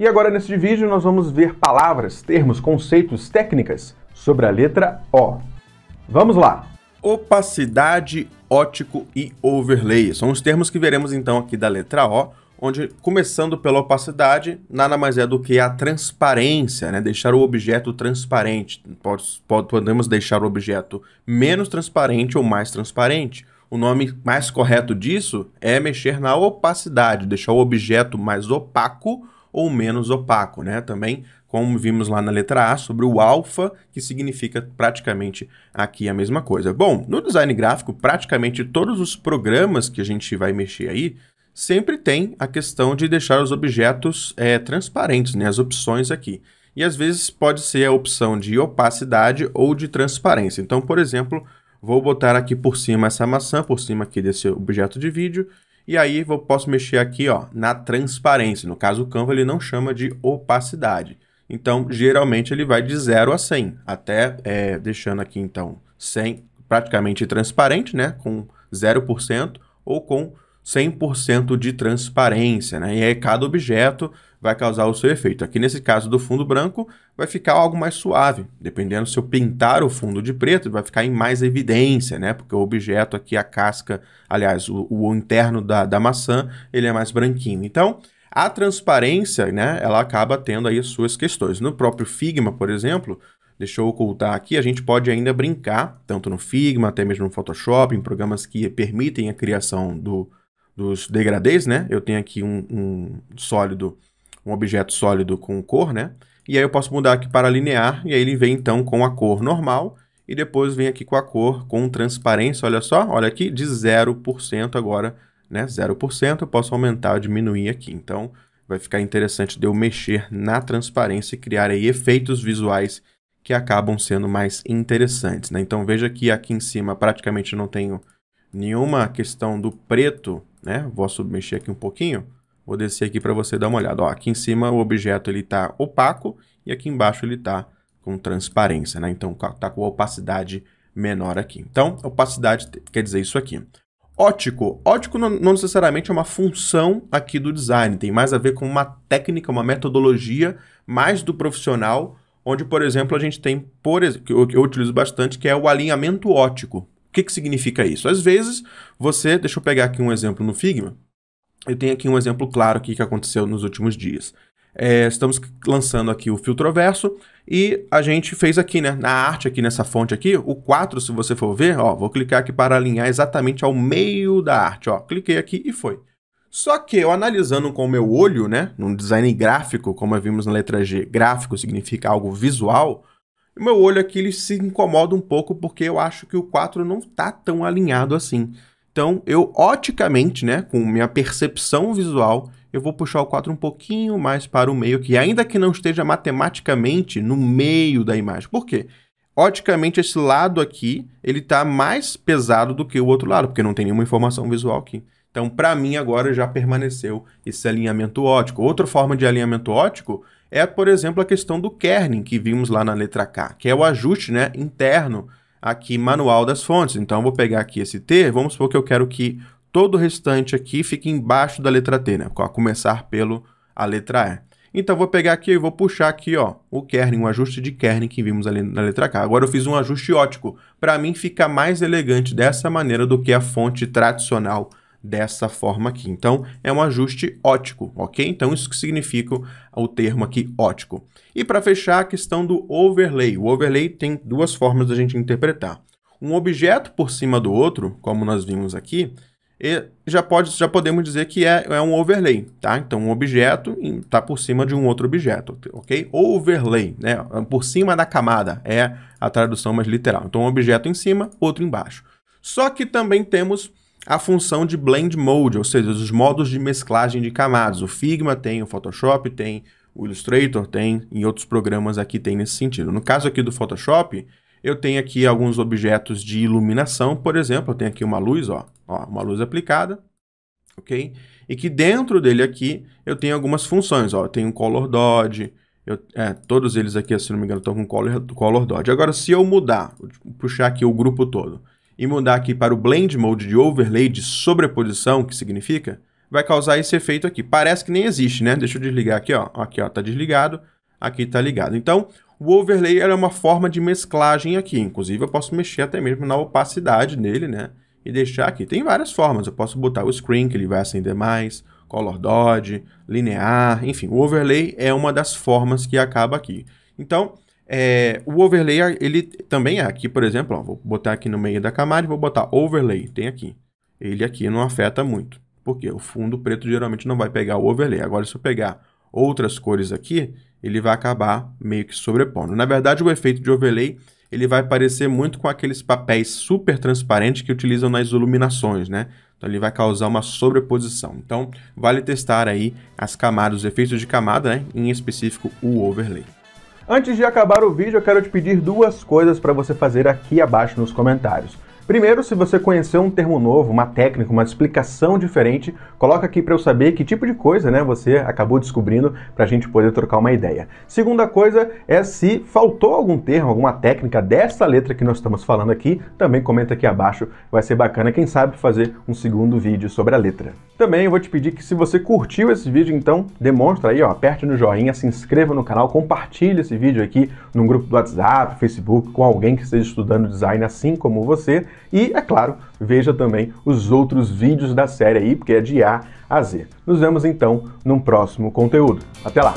E agora neste vídeo nós vamos ver palavras, termos, conceitos, técnicas sobre a letra O. Vamos lá! Opacidade, ótico e overlay são os termos que veremos então aqui da letra O, onde começando pela opacidade, nada mais é do que a transparência, né? deixar o objeto transparente. Podemos deixar o objeto menos transparente ou mais transparente. O nome mais correto disso é mexer na opacidade, deixar o objeto mais opaco ou menos opaco, né? Também, como vimos lá na letra A, sobre o alfa, que significa praticamente aqui a mesma coisa. Bom, no design gráfico, praticamente todos os programas que a gente vai mexer aí sempre tem a questão de deixar os objetos é, transparentes, né? As opções aqui e às vezes pode ser a opção de opacidade ou de transparência. Então, por exemplo, vou botar aqui por cima essa maçã, por cima aqui desse objeto de vídeo, e aí eu posso mexer aqui ó, na transparência. No caso, o Canva ele não chama de opacidade. Então, geralmente ele vai de 0 a 100, até é, deixando aqui então 100 praticamente transparente, né, com 0% ou com 100% de transparência, né? E aí cada objeto vai causar o seu efeito. Aqui nesse caso do fundo branco, vai ficar algo mais suave. Dependendo se eu pintar o fundo de preto, vai ficar em mais evidência, né? Porque o objeto aqui, a casca, aliás, o, o interno da, da maçã, ele é mais branquinho. Então, a transparência, né? Ela acaba tendo aí suas questões. No próprio Figma, por exemplo, deixa eu ocultar aqui, a gente pode ainda brincar, tanto no Figma, até mesmo no Photoshop, em programas que permitem a criação do, dos degradês, né? Eu tenho aqui um, um, sólido, um objeto sólido com cor, né? E aí eu posso mudar aqui para linear, e aí ele vem então com a cor normal, e depois vem aqui com a cor com transparência, olha só, olha aqui, de 0% agora, né? 0%, eu posso aumentar ou diminuir aqui. Então, vai ficar interessante de eu mexer na transparência e criar aí efeitos visuais que acabam sendo mais interessantes, né? Então, veja que aqui em cima praticamente não tenho nenhuma questão do preto, né? Vou submexer aqui um pouquinho, vou descer aqui para você dar uma olhada. Ó, aqui em cima o objeto ele está opaco e aqui embaixo ele está com transparência, né? Então está com opacidade menor aqui. Então, opacidade quer dizer isso aqui. Ótico. Ótico não, necessariamente é uma função aqui do design, tem mais a ver com uma técnica, uma metodologia mais do profissional onde, por exemplo, a gente tem, por que eu utilizo bastante, que é o alinhamento ótico. O que, que significa isso? Às vezes, você, deixa eu pegar aqui um exemplo no Figma, eu tenho aqui um exemplo claro aqui que aconteceu nos últimos dias. É, estamos lançando aqui o filtro verso e a gente fez aqui, né, na arte aqui nessa fonte aqui, o 4, se você for ver, ó, vou clicar aqui para alinhar exatamente ao meio da arte, ó, cliquei aqui e foi. Só que eu analisando com o meu olho, né, num design gráfico, como vimos na letra G, gráfico significa algo visual, o meu olho aqui ele se incomoda um pouco porque eu acho que o 4 não tá tão alinhado assim. Então, eu oticamente, né, com minha percepção visual, eu vou puxar o 4 um pouquinho mais para o meio, que ainda que não esteja matematicamente no meio da imagem. Por quê? Oticamente, esse lado aqui, ele está mais pesado do que o outro lado, porque não tem nenhuma informação visual aqui. Então, para mim, agora já permaneceu esse alinhamento ótico. Outra forma de alinhamento ótico é, por exemplo, a questão do kerning que vimos lá na letra K, que é o ajuste né, interno aqui manual das fontes. Então, eu vou pegar aqui esse T, vamos supor que eu quero que todo o restante aqui fique embaixo da letra T, né? A começar pelo a letra E. Então, eu vou pegar aqui e vou puxar aqui ó, o kerning, o ajuste de kerning que vimos ali na letra K. Agora, eu fiz um ajuste ótico. Para mim, fica mais elegante dessa maneira do que a fonte tradicional dessa forma aqui. Então, é um ajuste ótico, ok? Então, isso que significa o termo aqui ótico. E para fechar, a questão do overlay. O overlay tem duas formas da gente interpretar. Um objeto por cima do outro, como nós vimos aqui, já, pode, já podemos dizer que é, é um overlay, tá? Então, um objeto está por cima de um outro objeto, ok? Overlay, né? Por cima da camada, é a tradução mais literal. Então, um objeto em cima, outro embaixo. Só que também temos a função de blend mode, ou seja, os modos de mesclagem de camadas. O Figma tem, o Photoshop tem, o Illustrator tem, em outros programas aqui tem nesse sentido. No caso aqui do Photoshop, eu tenho aqui alguns objetos de iluminação, por exemplo, eu tenho aqui uma luz, ó, ó uma luz aplicada, ok? E que dentro dele aqui eu tenho algumas funções, ó, eu tenho um color dodge, eu, é, todos eles aqui, se não me engano, estão com color, color dodge. Agora, se eu mudar, puxar aqui o grupo todo, e mudar aqui para o Blend Mode de Overlay de sobreposição, que significa, vai causar esse efeito aqui. Parece que nem existe, né? Deixa eu desligar aqui, ó. Aqui, ó, tá desligado. Aqui tá ligado. Então, o overlay é uma forma de mesclagem aqui. Inclusive, eu posso mexer até mesmo na opacidade dele, né? E deixar aqui. Tem várias formas. Eu posso botar o screen, que ele vai acender mais, color dodge, linear, enfim. O overlay é uma das formas que acaba aqui. Então, é, o overlay, ele também é aqui, por exemplo, ó, vou botar aqui no meio da camada e vou botar overlay, tem aqui. Ele aqui não afeta muito, porque o fundo preto geralmente não vai pegar o overlay. Agora, se eu pegar outras cores aqui, ele vai acabar meio que sobrepondo. Na verdade, o efeito de overlay ele vai parecer muito com aqueles papéis super transparentes que utilizam nas iluminações, né? Então ele vai causar uma sobreposição. Então vale testar aí as camadas, os efeitos de camada, né? Em específico o overlay. Antes de acabar o vídeo, eu quero te pedir duas coisas para você fazer aqui abaixo nos comentários. Primeiro, se você conheceu um termo novo, uma técnica, uma explicação diferente, coloca aqui para eu saber que tipo de coisa né, você acabou descobrindo para a gente poder trocar uma ideia. Segunda coisa é se faltou algum termo, alguma técnica dessa letra que nós estamos falando aqui, também comenta aqui abaixo, vai ser bacana, quem sabe fazer um segundo vídeo sobre a letra. Também vou te pedir que se você curtiu esse vídeo, então demonstra aí, ó, aperte no joinha, se inscreva no canal, compartilhe esse vídeo aqui num grupo do WhatsApp, Facebook, com alguém que esteja estudando design assim como você. E, é claro, veja também os outros vídeos da série aí, porque é de A a Z. Nos vemos então num próximo conteúdo. Até lá!